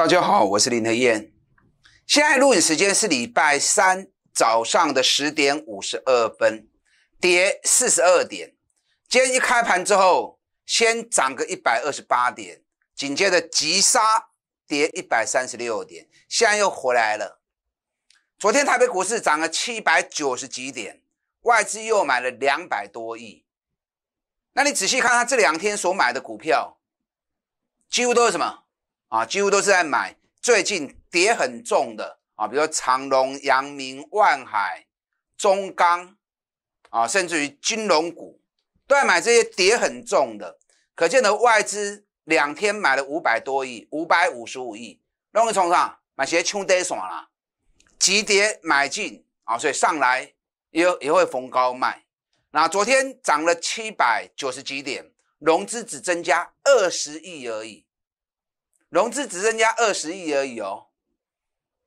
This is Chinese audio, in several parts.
大家好，我是林德燕。现在录影时间是礼拜三早上的十点五十二分，跌四十二点。今天一开盘之后，先涨个一百二十八点，紧接着急杀跌一百三十六点，现在又回来了。昨天台北股市涨了七百九十几点，外资又买了两百多亿。那你仔细看，他这两天所买的股票，几乎都是什么？啊，几乎都是在买，最近跌很重的啊，比如说长隆、阳明、万海、中钢，啊，甚至于金融股都在买这些跌很重的，可见的外资两天买了五百多亿，五百五十五亿，容易冲上，买些冲跌爽了，急跌买进啊，所以上来也也会逢高卖。那昨天涨了七百九十几点，融资只增加二十亿而已。融资只剩下二十亿而已哦，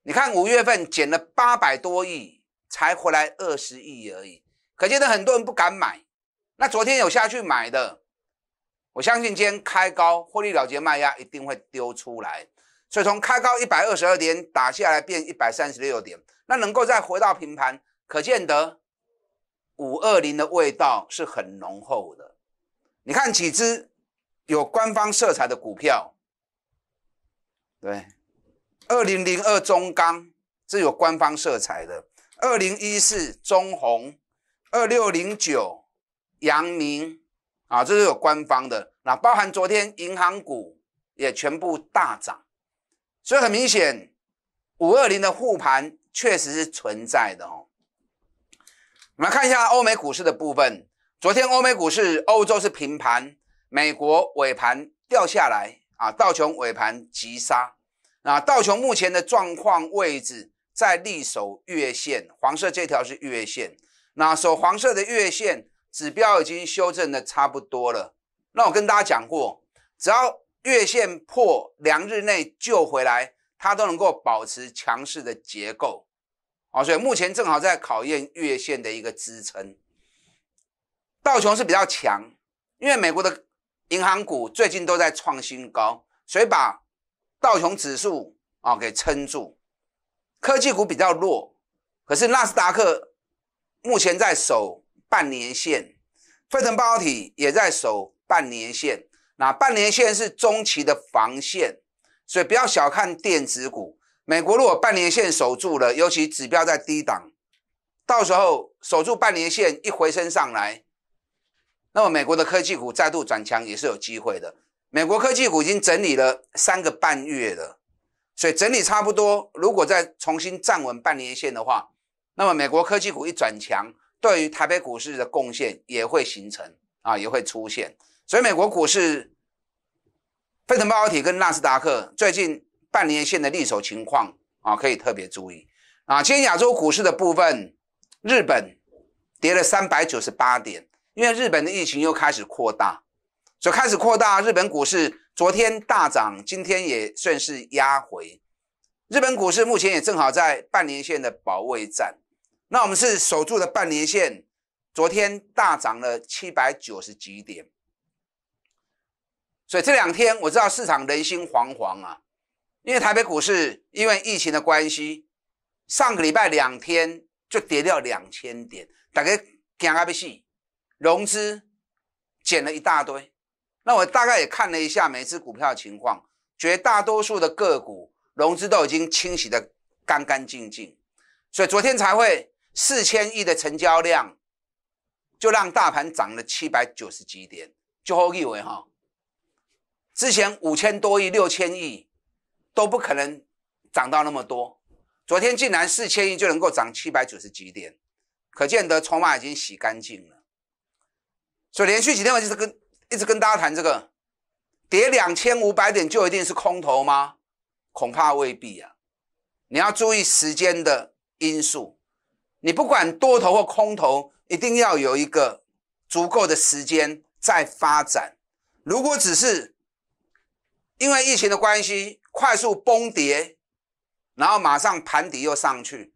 你看五月份减了八百多亿，才回来二十亿而已，可见得很多人不敢买。那昨天有下去买的，我相信今天开高获利了结卖压一定会丢出来，所以从开高一百二十二点打下来变一百三十六点，那能够再回到平盘，可见得五二零的味道是很浓厚的。你看几只有官方色彩的股票。对，二零零二中钢是有官方色彩的，二零一四中红，二六零九阳明啊，这是有官方的。那包含昨天银行股也全部大涨，所以很明显，五二零的护盘确实是存在的哦。我们来看一下欧美股市的部分，昨天欧美股市，欧洲是平盘，美国尾盘掉下来。啊，道琼尾盘急杀。那道琼目前的状况位置在力守月线，黄色这条是月线。那守黄色的月线指标已经修正的差不多了。那我跟大家讲过，只要月线破两日内救回来，它都能够保持强势的结构。啊，所以目前正好在考验月线的一个支撑。道琼是比较强，因为美国的。银行股最近都在创新高，所以把道琼指数啊给撑住。科技股比较弱，可是纳斯达克目前在守半年线，费城半导体也在守半年线。那半年线是中期的防线，所以不要小看电子股。美国如果半年线守住了，尤其指标在低档，到时候守住半年线一回升上来。那么，美国的科技股再度转强也是有机会的。美国科技股已经整理了三个半月了，所以整理差不多。如果再重新站稳半年线的话，那么美国科技股一转强，对于台北股市的贡献也会形成啊，也会出现。所以，美国股市费城半导体跟纳斯达克最近半年线的利手情况啊，可以特别注意啊。今天亚洲股市的部分，日本跌了三百九十八点。因为日本的疫情又开始扩大，所以开始扩大日本股市。昨天大涨，今天也算是压回。日本股市目前也正好在半年线的保卫战。那我们是守住了半年线，昨天大涨了七百九十几点。所以这两天我知道市场人心惶惶啊，因为台北股市因为疫情的关系，上个礼拜两天就跌掉两千点，大概惊啊要死。融资减了一大堆，那我大概也看了一下每只股票情况，绝大多数的个股融资都已经清洗的干干净净，所以昨天才会四千亿的成交量，就让大盘涨了七百九十几点。就后以为哈，之前五千多亿、六千亿都不可能涨到那么多，昨天竟然四千亿就能够涨七百九十几点，可见得筹码已经洗干净了。所以连续几天我就是跟一直跟大家谈这个，跌两千五百点就一定是空头吗？恐怕未必啊。你要注意时间的因素。你不管多头或空头，一定要有一个足够的时间在发展。如果只是因为疫情的关系快速崩跌，然后马上盘底又上去，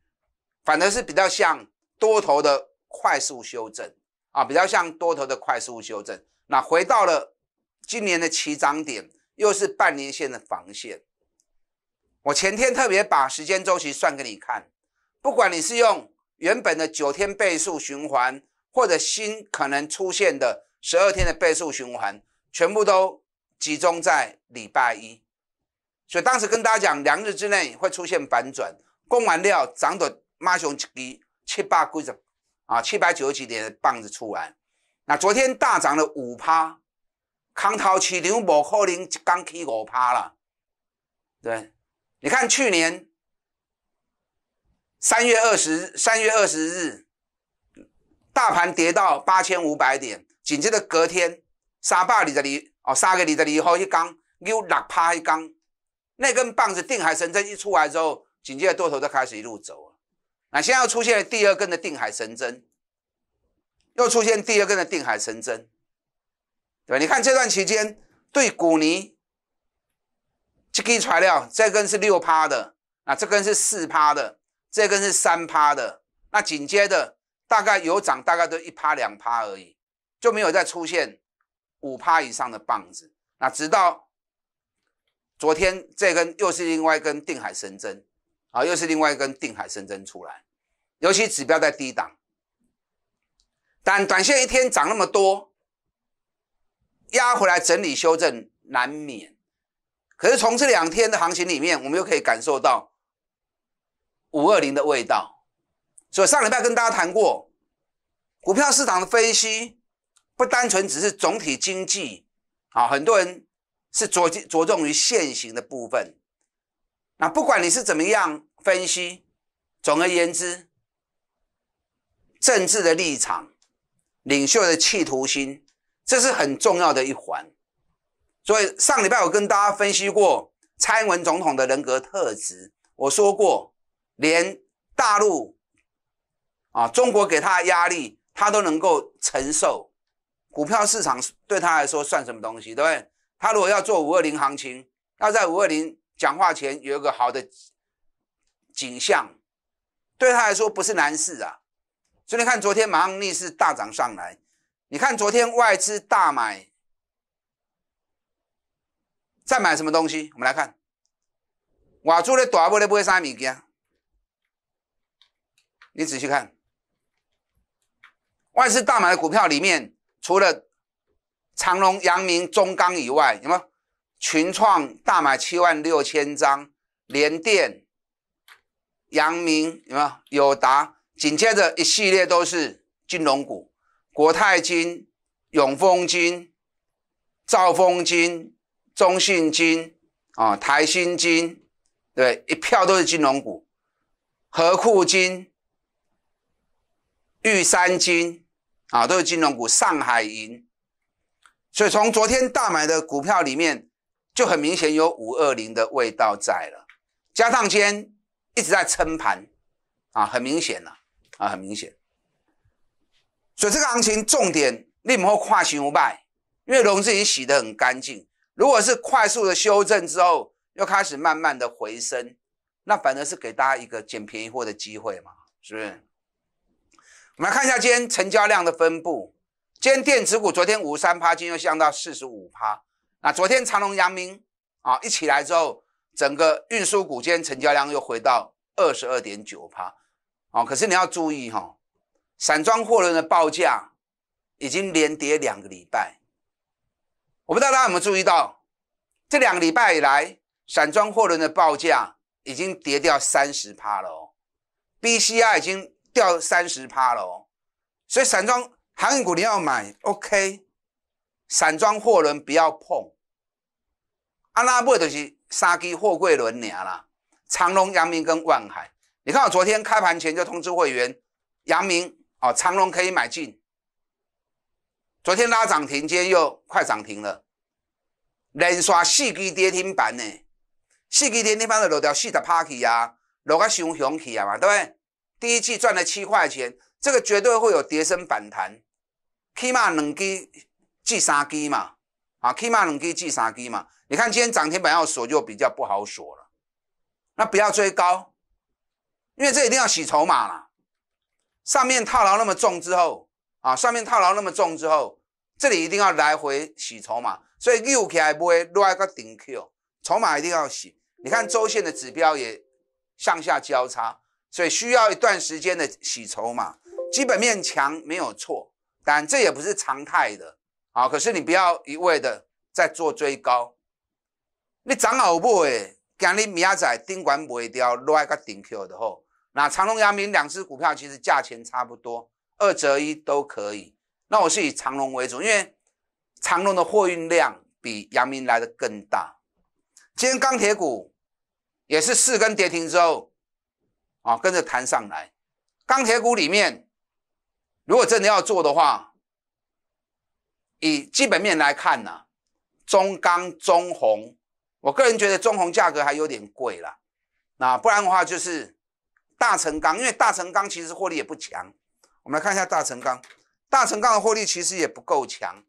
反而是比较像多头的快速修正。啊，比较像多头的快速修正，那回到了今年的起涨点，又是半年线的防线。我前天特别把时间周期算给你看，不管你是用原本的九天倍数循环，或者新可能出现的十二天的倍数循环，全部都集中在礼拜一。所以当时跟大家讲，两日之内会出现反转。供完料涨到马上一七百几十。啊，七百九十几点的棒子出来，那昨天大涨了五趴，看头市场无可能刚起五趴了。对，你看去年三月二十三月二十日大盘跌到八千五百点，紧接着隔天杀霸你的里哦，杀给你的里后一刚又六趴一刚，那根棒子定海神针一出来之后，紧接着多头就开始一路走。啊！现在又出现第二根的定海神针，又出现第二根的定海神针，对吧？你看这段期间对股泥，这根材料这根是六趴的，啊，这根是四趴的，这根是三趴的，那紧接着大概有涨，大概都一趴两趴而已，就没有再出现五趴以上的棒子。那直到昨天这根又是另外一根定海神针，啊，又是另外一根定海神针出来。尤其指标在低档，但短线一天涨那么多，压回来整理修正难免。可是从这两天的行情里面，我们又可以感受到五二零的味道。所以上礼拜跟大家谈过，股票市场的分析不单纯只是总体经济啊，很多人是着着重于现行的部分。那不管你是怎么样分析，总而言之。政治的立场，领袖的企图心，这是很重要的一环。所以上礼拜我跟大家分析过蔡英文总统的人格特质，我说过，连大陆啊，中国给他的压力，他都能够承受。股票市场对他来说算什么东西，对不对？他如果要做五二零行情，要在五二零讲话前有一个好的景象，对他来说不是难事啊。所以你看，昨天马上逆势大涨上来。你看昨天外资大买，在买什么东西？我们来看，外资的大买在买啥物件？你仔细看，外资大买的股票里面，除了长隆、阳明、中钢以外，有没有群创大买七万六千张？联电、阳明有没有友达？紧接着一系列都是金融股，国泰金、永丰金、兆丰金、中信金啊、台新金，对，一票都是金融股。和库金、玉山金啊，都是金融股。上海银，所以从昨天大买的股票里面，就很明显有五二零的味道在了。加上今天一直在撑盘啊，很明显了。啊，很明显，所以这个行情重点，你们会跨行不百，因为资已经洗得很干净。如果是快速的修正之后，又开始慢慢的回升，那反而是给大家一个捡便宜货的机会嘛，是不是？我们看一下今天成交量的分布。今天电子股昨天五十三趴，今天又降到四十五趴。那昨天长隆、阳明啊一起来之后，整个运输股今天成交量又回到二十二点九趴。哦，可是你要注意哈，散装货轮的报价已经连跌两个礼拜，我不知道大家有没有注意到，这两个礼拜以来，散装货轮的报价已经跌掉三十趴了哦，BCI 已经掉三十趴了哦，所以散装航运股你要买，OK，散装货轮不要碰，阿拉伯就是三支货柜轮尔啦，长龙、阳明跟万海。你看，我昨天开盘前就通知会员，阳明啊、长隆可以买进。昨天拉涨停今天又快涨停了，连刷四 G 跌停板呢。四 G 跌停板就落掉四十趴去啊，落啊凶凶去啊嘛，对不对？第一季赚了七块钱，这个绝对会有跌升反弹，起码两 G 至三 G 嘛，啊，起码两 G 至三 G 嘛。你看今天涨停板要锁，就比较不好锁了，那不要追高。因为这一定要洗筹码啦。上面套牢那么重之后，啊，上面套牢那么重之后，这里一定要来回洗筹码，所以六来不会落一个顶 Q，筹码一定要洗。你看周线的指标也向下交叉，所以需要一段时间的洗筹码。基本面强没有错，但这也不是常态的，啊，可是你不要一味的在做追高，你涨好不会，今日明仔顶管卖掉落一个顶 Q 的吼。那长隆、阳明两只股票其实价钱差不多，二折一都可以。那我是以长隆为主，因为长隆的货运量比阳明来的更大。今天钢铁股也是四根跌停之后，啊，跟着弹上来。钢铁股里面，如果真的要做的话，以基本面来看呢，中钢、中红，我个人觉得中红价格还有点贵了。那不然的话就是。大成钢，因为大成钢其实获利也不强。我们来看一下大成钢，大成钢的获利其实也不够强。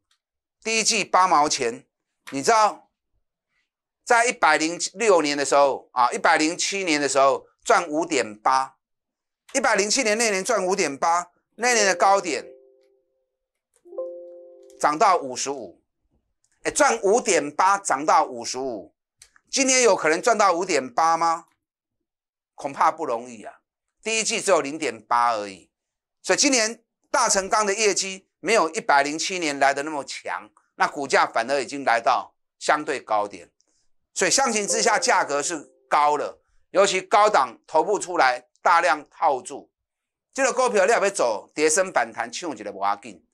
第一季八毛钱，你知道，在一百零六年的时候啊，一百零七年的时候赚五点八，一百零七年那年赚五点八，那年的高点涨到五十五，哎，赚五点八涨到五十五，今年有可能赚到五点八吗？恐怕不容易啊！第一季只有零点八而已，所以今年大成钢的业绩没有一百零七年来的那么强，那股价反而已经来到相对高点。所以，相形之下，价格是高了，尤其高档头部出来大量套住，这个股票你也走，叠升反弹抢起来不要紧。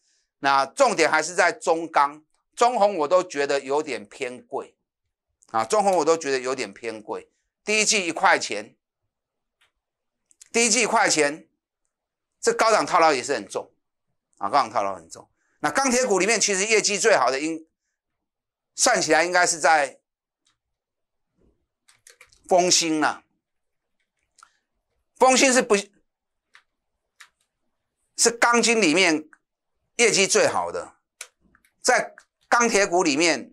那重点还是在中钢、中红，我都觉得有点偏贵啊！中红我都觉得有点偏贵，第一季一块钱。低季快钱，这高档套牢也是很重，啊，高档套牢很重。那钢铁股里面其实业绩最好的，应算起来应该是在丰兴了。丰兴是不，是钢筋里面业绩最好的，在钢铁股里面，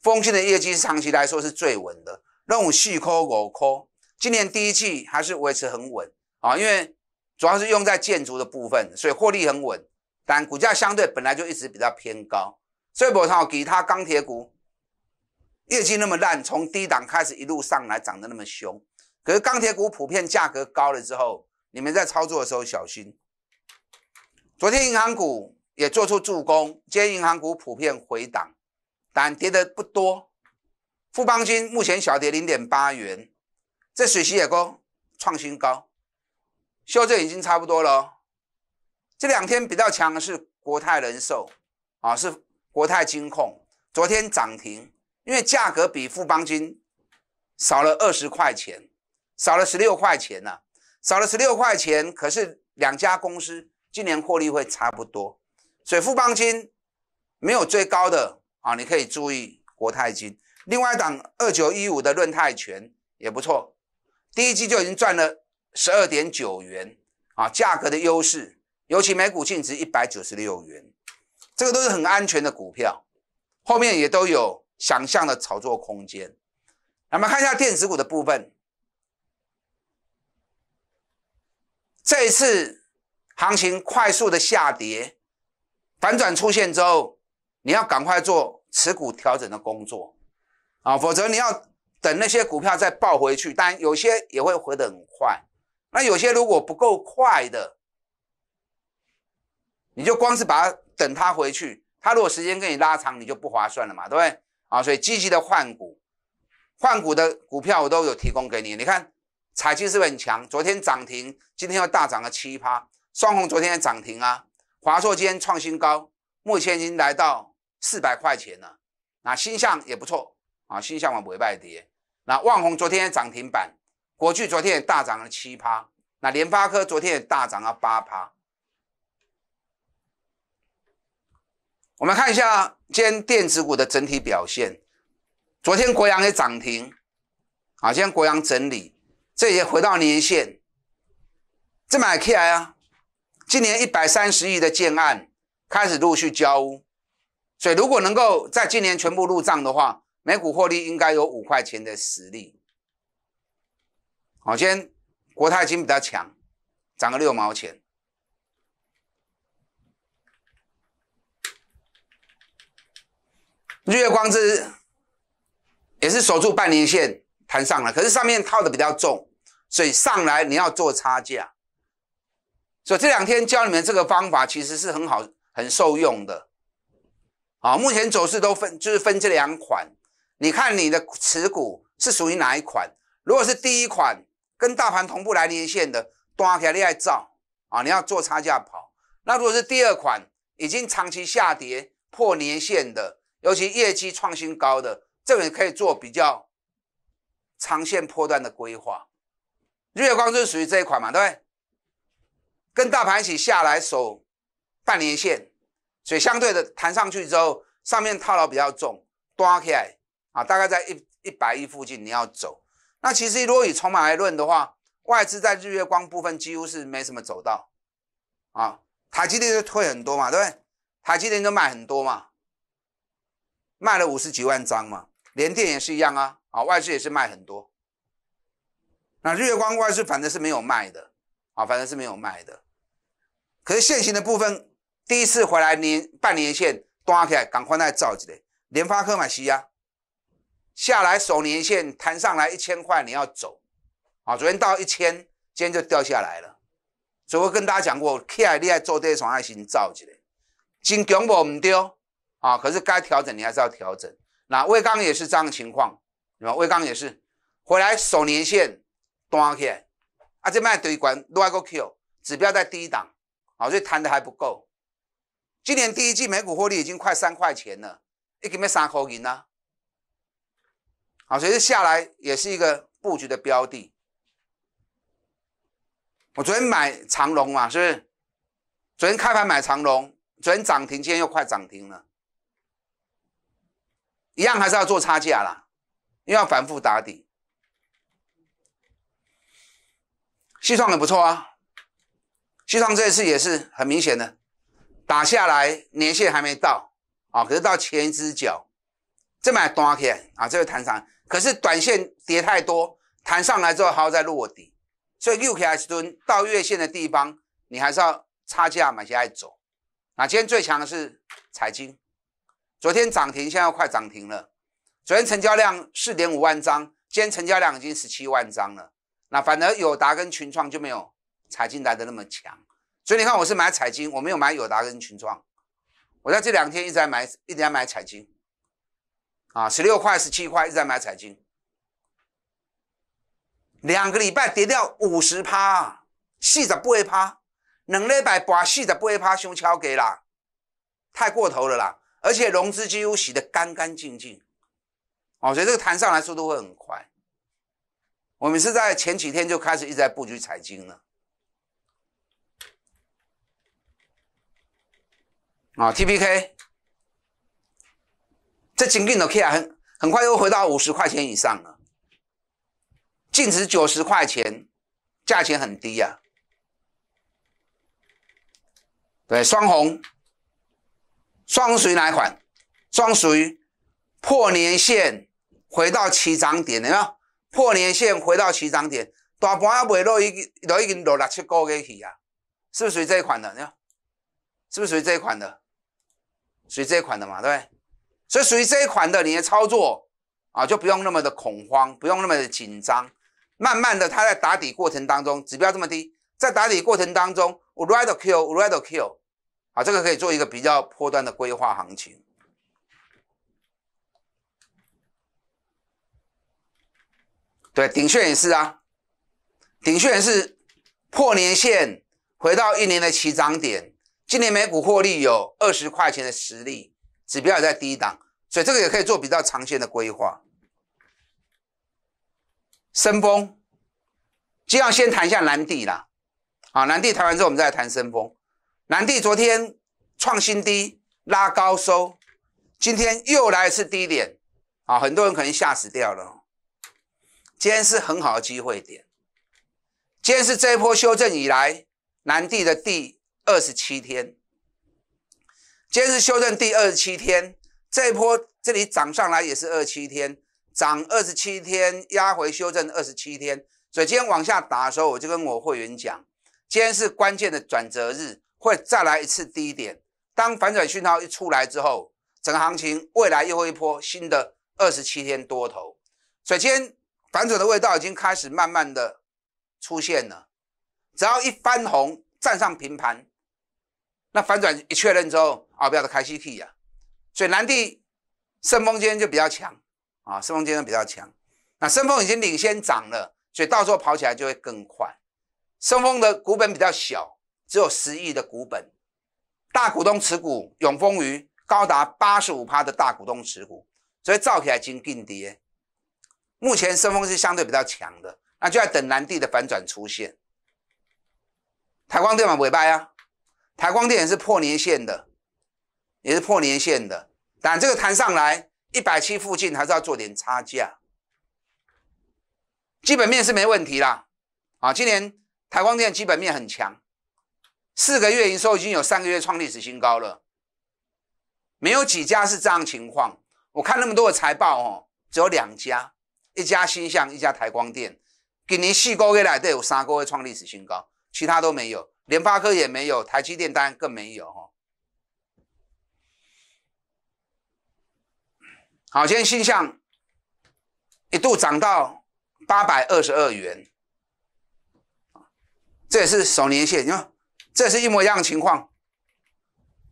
丰兴的业绩长期来说是最稳的。那种细抠我抠，今年第一季还是维持很稳。啊，因为主要是用在建筑的部分，所以获利很稳，但股价相对本来就一直比较偏高。所以我好给他钢铁股业绩那么烂，从低档开始一路上来涨得那么凶。可是钢铁股普遍价格高了之后，你们在操作的时候小心。昨天银行股也做出助攻，今天银行股普遍回档，但跌的不多。富邦金目前小跌零点八元，这水洗也高创新高。修正已经差不多了，这两天比较强的是国泰人寿啊，是国泰金控，昨天涨停，因为价格比富邦金少了二十块钱，少了十六块钱呢，少了十六块钱，可是两家公司今年获利会差不多，所以富邦金没有最高的啊，你可以注意国泰金，另外一档二九一五的润泰拳也不错，第一季就已经赚了。十二点九元啊，价格的优势，尤其每股净值一百九十六元，这个都是很安全的股票，后面也都有想象的炒作空间。那么看一下电子股的部分，这一次行情快速的下跌，反转出现之后，你要赶快做持股调整的工作啊，否则你要等那些股票再报回去，但有些也会回的很快。那有些如果不够快的，你就光是把它等它回去，它如果时间给你拉长，你就不划算了嘛，对不对？啊，所以积极的换股，换股的股票我都有提供给你。你看，采金是不是很强？昨天涨停，今天又大涨了七趴。双红昨天涨停啊，华硕今天创新高，目前已经来到四百块钱了。那新象也不错啊，新象往不会卖跌？那万红昨天涨停板。国巨昨天也大涨了七趴，那联发科昨天也大涨了八趴。我们看一下今天电子股的整体表现，昨天国阳也涨停，啊，今天国阳整理，这也回到年线，这么起 i 啊！今年一百三十亿的建案开始陆续交，所以如果能够在今年全部入账的话，每股获利应该有五块钱的实力。好，今天国泰金比较强，涨了六毛钱。日月光之也是守住半年线，弹上了，可是上面套的比较重，所以上来你要做差价。所以这两天教你们这个方法，其实是很好、很受用的。啊，目前走势都分就是分这两款，你看你的持股是属于哪一款？如果是第一款。跟大盘同步来年线的，端起来你也照啊！你要做差价跑。那如果是第二款已经长期下跌破年线的，尤其业绩创新高的，这个也可以做比较长线破段的规划。月光就是属于这一款嘛，对不对？跟大盘一起下来守半年线，所以相对的弹上去之后，上面套牢比较重，端起来啊，大概在一一百亿附近你要走。那其实，如果以筹码来论的话，外资在日月光部分几乎是没什么走到，啊，台积电就退很多嘛，对不对？台积电就卖很多嘛，卖了五十几万张嘛。联电也是一样啊，啊，外资也是卖很多。那日月光外资反正是没有卖的，啊，反正是没有卖的。可是现行的部分，第一次回来年半年线断开，赶快再造一个。联发科也是啊。下来守年线，弹上来一千块你要走，啊，昨天到一千，今天就掉下来了。所以我跟大家讲过起来你要做对，双爱心造起来，真强博唔丢啊，可是该调整你还是要调整。那微钢也是这样的情况，对吧？微钢也是回来守年线断开，啊，这卖堆管另外一个 Q 指标在低档，啊，所以弹的还不够。今年第一季每股获利已经快三块钱了，一个咩三块钱了。啊，所以下来也是一个布局的标的。我昨天买长龙嘛，是不是？昨天开盘买长龙，昨天涨停，今天又快涨停了，一样还是要做差价啦，因为要反复打底。西创很不错啊，西创这一次也是很明显的，打下来年限还没到啊，可是到前一只脚，再买单天啊，这位摊商。可是短线跌太多，弹上来之后还要再落底，所以六 K S 吨到月线的地方，你还是要差价买下来走。那今天最强的是财经，昨天涨停，现在要快涨停了。昨天成交量四点五万张，今天成交量已经十七万张了。那反而友达跟群创就没有财经来的那么强，所以你看我是买财经，我没有买友达跟群创，我在这两天一直在买，一直在买财经。啊，十六块、十七块一直在买彩金，两个礼拜跌掉五十趴，细仔不会趴，人类拜把细仔不会趴，胸敲给啦，太过头了啦，而且融资几乎洗的干干净净，哦，所以这个弹上来速度会很快。我们是在前几天就开始一直在布局彩金了，啊，TPK。这金利诺 K 啊，很很快又回到五十块钱以上了，净值九十块钱，价钱很低呀。对，双红，双属于哪一款？双属于破年线回到起涨点的吗？破年线回到起涨点，大盘还未落一都已经落六七个月去啊。是不是属于这一款的？你看，是不是属于这一款的？属于这一款的嘛？对不对？所以属于这一款的，你的操作啊，就不用那么的恐慌，不用那么的紧张。慢慢的，它在打底过程当中，指标这么低，在打底过程当中，Redo Kill，Redo Kill，啊，这个可以做一个比较破端的规划行情。对，鼎炫也是啊，鼎也是破年线回到一年的起涨点，今年每股获利有二十块钱的实力。指标也在低档，所以这个也可以做比较长线的规划。深丰，就要先谈一下南地啦，啊，南地谈完之后，我们再来谈深丰。南地昨天创新低拉高收，今天又来一次低点，啊，很多人可能吓死掉了。今天是很好的机会点，今天是这一波修正以来南地的第二十七天。今天是修正第二十七天，这一波这里涨上来也是二十七天，涨二十七天压回修正二十七天，所以今天往下打的时候，我就跟我会员讲，今天是关键的转折日，会再来一次低点。当反转讯号一出来之后，整个行情未来又会一波新的二十七天多头。所以，今反转的味道已经开始慢慢的出现了，只要一翻红站上平盘，那反转一确认之后。奥标的开 CT 呀，所以蓝地、盛丰今天就比较强啊，盛丰今天比较强。那盛丰已经领先涨了，所以到时候跑起来就会更快。盛丰的股本比较小，只有十亿的股本，大股东持股永丰余高达八十五的大股东持股，所以造起来已经定跌。目前盛丰是相对比较强的，那就要等蓝地的反转出现。台光电嘛，尾巴呀，台光电也是破年线的。也是破年线的，但这个弹上来一百七附近还是要做点差价。基本面是没问题啦，啊，今年台光电基本面很强，四个月营收已经有三个月创历史新高了。没有几家是这样情况，我看那么多的财报哦，只有两家，一家新向，一家台光电。给您细勾月来都有三个月创历史新高，其他都没有，联发科也没有，台积电当然更没有哈。好，今天新象一度涨到八百二十二元，这也是守年线。你看，这是一模一样的情况，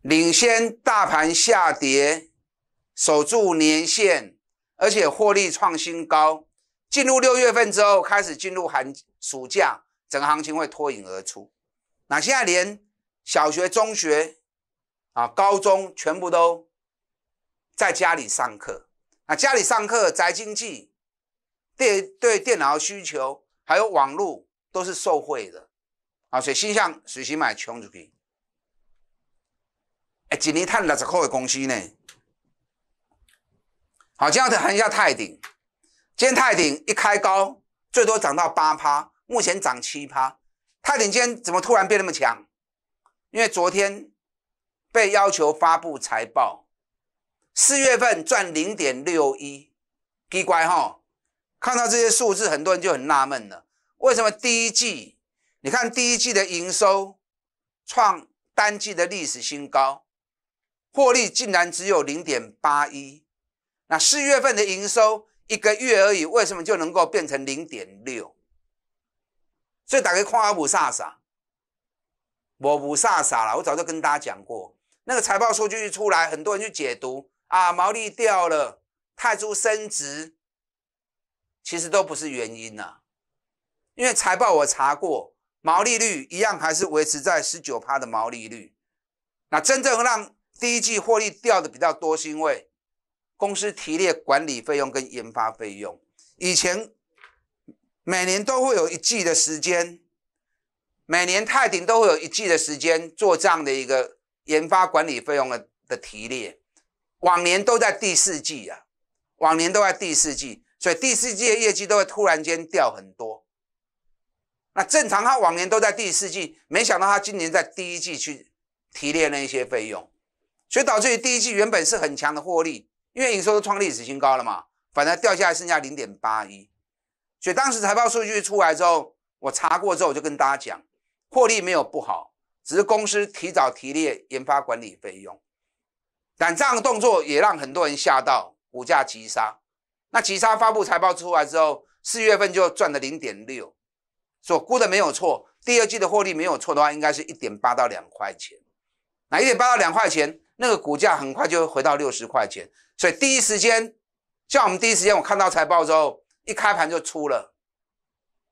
领先大盘下跌，守住年线，而且获利创新高。进入六月份之后，开始进入寒暑假，整个行情会脱颖而出。那现在连小学、中学啊、高中全部都在家里上课。啊，家里上课宅经济，电对电脑需求还有网络都是受惠的，啊，所以心向随时买冲出去。哎，今年赚六十块的公司呢？好，这样子看一下泰鼎，今天泰鼎一开高最多涨到八趴，目前涨七趴。泰鼎今天怎么突然变那么强？因为昨天被要求发布财报。四月份赚零点六一奇怪哈，看到这些数字，很多人就很纳闷了：为什么第一季？你看第一季的营收创单季的历史新高，获利竟然只有零点八一。那四月份的营收一个月而已，为什么就能够变成零点六？所以打开阿普萨萨，我不傻傻了。我早就跟大家讲过，那个财报数据一出来，很多人去解读。啊，毛利掉了，泰铢升值，其实都不是原因呐，因为财报我查过，毛利率一样还是维持在十九趴的毛利率。那真正让第一季获利掉的比较多，是因为公司提列管理费用跟研发费用，以前每年都会有一季的时间，每年泰鼎都会有一季的时间做这样的一个研发管理费用的的提列。往年都在第四季呀，往年都在第四季，所以第四季的业绩都会突然间掉很多。那正常他往年都在第四季，没想到他今年在第一季去提炼了一些费用，所以导致于第一季原本是很强的获利，因为营收都创历史新高了嘛，反而掉下来剩下零点八一。所以当时财报数据出来之后，我查过之后，我就跟大家讲，获利没有不好，只是公司提早提炼研发管理费用。但这样的动作也让很多人吓到，股价急杀。那急杀发布财报出来之后，四月份就赚了零点六，所估的没有错，第二季的获利没有错的话，应该是一点八到两块钱。那一点八到两块钱，那个股价很快就回到六十块钱。所以第一时间，像我们第一时间，我看到财报之后，一开盘就出了，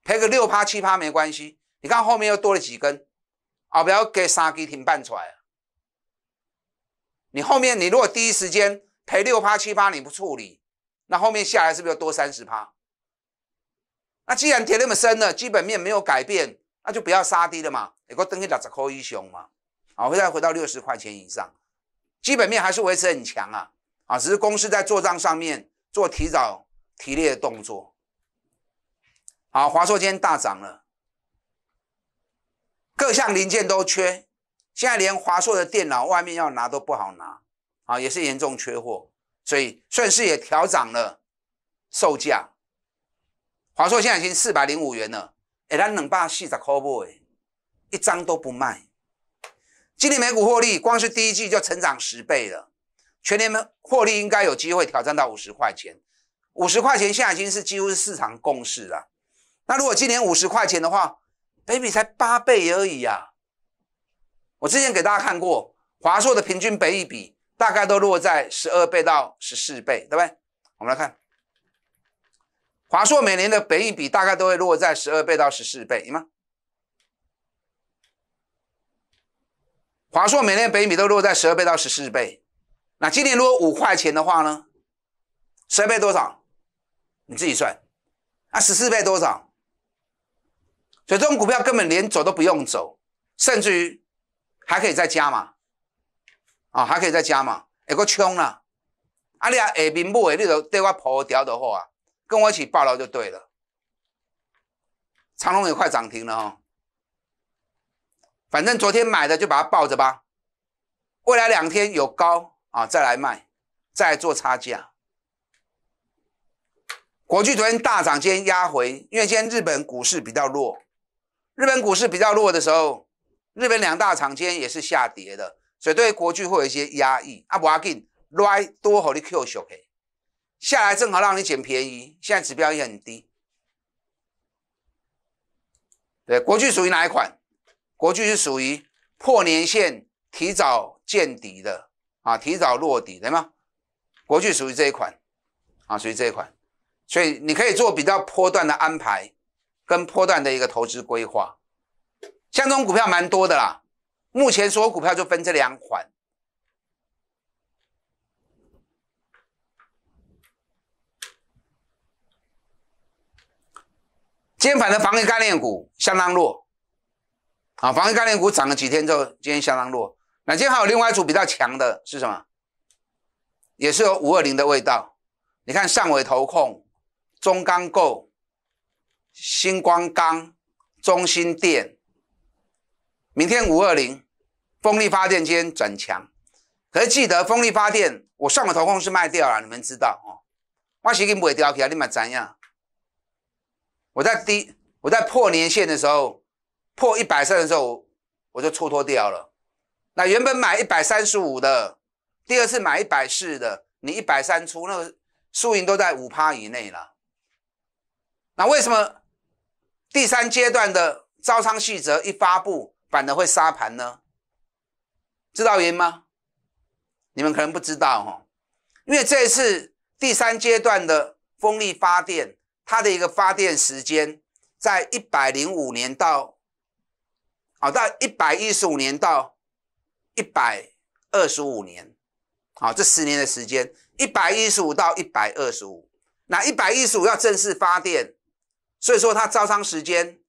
赔个六趴七趴没关系。你看后面又多了几根，啊，不要给杀跌停办出来你后面你如果第一时间赔六八七八，你不处理，那后面下来是不是又多三十趴？那既然跌那么深了，基本面没有改变，那就不要杀低了嘛，你给登等一十块一雄嘛，啊，再回到六十块钱以上，基本面还是维持很强啊，啊，只是公司在做账上面做提早提列动作。好，华硕今天大涨了，各项零件都缺。现在连华硕的电脑外面要拿都不好拿，啊，也是严重缺货，所以算是也调涨了售价。华硕现在已经四百零五元了，哎，咱两百四十块买，一张都不卖。今年每股获利，光是第一季就成长十倍了，全年呢获利应该有机会挑战到五十块钱。五十块钱现在已经是几乎是市场共识了。那如果今年五十块钱的话，Baby 才八倍而已呀。我之前给大家看过华硕的平均倍益比，大概都落在十二倍到十四倍，对不对？我们来看华硕每年的倍益比大概都会落在十二倍到十四倍，行吗？华硕每年倍比都落在十二倍到十四倍，那今年如果五块钱的话呢？十二倍多少？你自己算。啊，十四倍多少？所以这种股票根本连走都不用走，甚至于。还可以再加嘛？啊，还可以再加嘛？哎，个枪啦，啊，你啊，下面没的，你就对我破掉的话，跟我一起爆了就对了。长隆也快涨停了啊。反正昨天买的就把它抱着吧，未来两天有高啊再来卖，再做差价。国巨昨天大涨，今天压回，因为今天日本股市比较弱，日本股市比较弱的时候。日本两大厂今天也是下跌的，所以对国巨会有一些压抑。阿瓦金来多和你 Q 小 K，下来正好让你捡便宜。现在指标也很低，对国巨属于哪一款？国巨是属于破年线提早见底的啊，提早落底对吗？国巨属于这一款啊，属于这一款，所以你可以做比较波段的安排，跟波段的一个投资规划。像这种股票蛮多的啦，目前所有股票就分这两款，今天反的，防御概念股相当弱，啊，防御概念股涨了几天之后，今天相当弱。那今天还有另外一组比较强的是什么？也是有五二零的味道。你看，上尾头控、中钢构、新光钢、中芯电。明天五二零，风力发电今天转强，可是记得风力发电，我上个头空是卖掉了，你们知道哦。我喜根本掉不起来，立马样。我在低，我在破年线的时候，破一百三的时候，我就蹉跎掉了。那原本买一百三十五的，第二次买一百四的，你一百三出，那个输赢都在五趴以内了。那为什么第三阶段的招商细则一发布？反而会杀盘呢？知道原因吗？你们可能不知道哈，因为这次第三阶段的风力发电，它的一个发电时间在一百零五年到，哦，到一百一十五年到一百二十五年，好，这十年的时间，一百一十五到一百二十五，那一百一十五要正式发电，所以说它招商时间。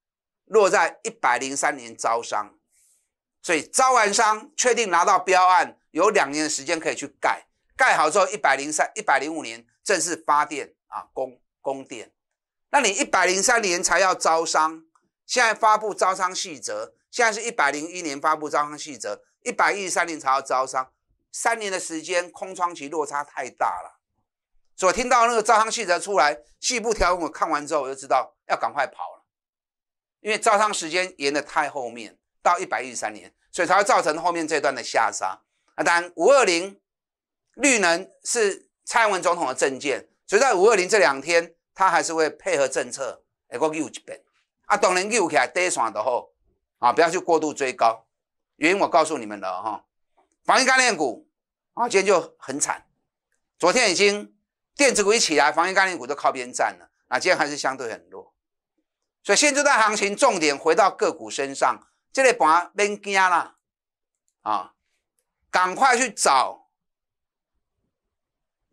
落在一百零三年招商，所以招完商确定拿到标案，有两年的时间可以去盖。盖好之后，一百零三、一百零五年正式发电啊，供供电。那你一百零三年才要招商，现在发布招商细则，现在是一百零一年发布招商细则，一百一三年才要招商，三年的时间空窗期落差太大了。所以听到那个招商细则出来，细部条文我看完之后，我就知道要赶快跑了。因为招商时间延得太后面，到一百一三年，所以才会造成后面这段的下杀。啊，当然，五二零绿能是蔡英文总统的政见，所以在五二零这两天，他还是会配合政策，哎，我又一遍啊，当然，又起来跌爽的吼啊，不要去过度追高，原因我告诉你们了哈。防御概念股啊，今天就很惨，昨天已经电子股一起来，防御概念股都靠边站了啊，今天还是相对很弱。所以现在行情重点回到个股身上，这里本来变僵了，啊，赶快去找，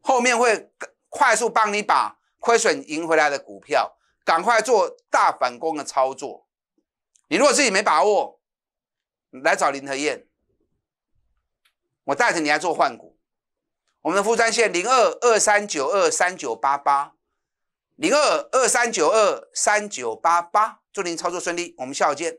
后面会快速帮你把亏损赢回来的股票，赶快做大反攻的操作。你如果自己没把握，来找林和燕，我带着你来做换股，我们的副专线零二二三九二三九八八。零二二三九二三九八八，祝您操作顺利，我们下午见。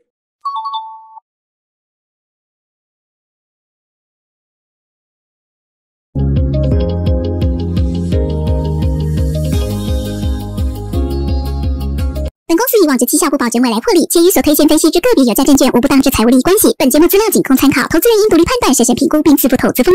本公司以往之绩效不保，证未来破例，且与所推荐分析之个别有价证券，无不当之财务利益关系。本节目资料仅供参考，投资人应独立判断，审慎评估，并自负投资风险。